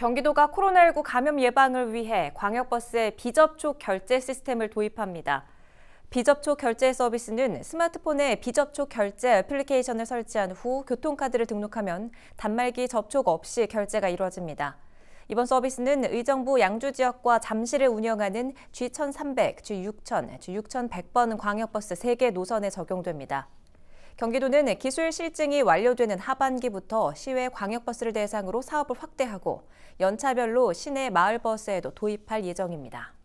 경기도가 코로나19 감염 예방을 위해 광역버스에 비접촉 결제 시스템을 도입합니다. 비접촉 결제 서비스는 스마트폰에 비접촉 결제 애플리케이션을 설치한 후 교통카드를 등록하면 단말기 접촉 없이 결제가 이루어집니다. 이번 서비스는 의정부 양주 지역과 잠실을 운영하는 G1300, G6000, G6100번 광역버스 3개 노선에 적용됩니다. 경기도는 기술 실증이 완료되는 하반기부터 시외 광역버스를 대상으로 사업을 확대하고 연차별로 시내 마을버스에도 도입할 예정입니다.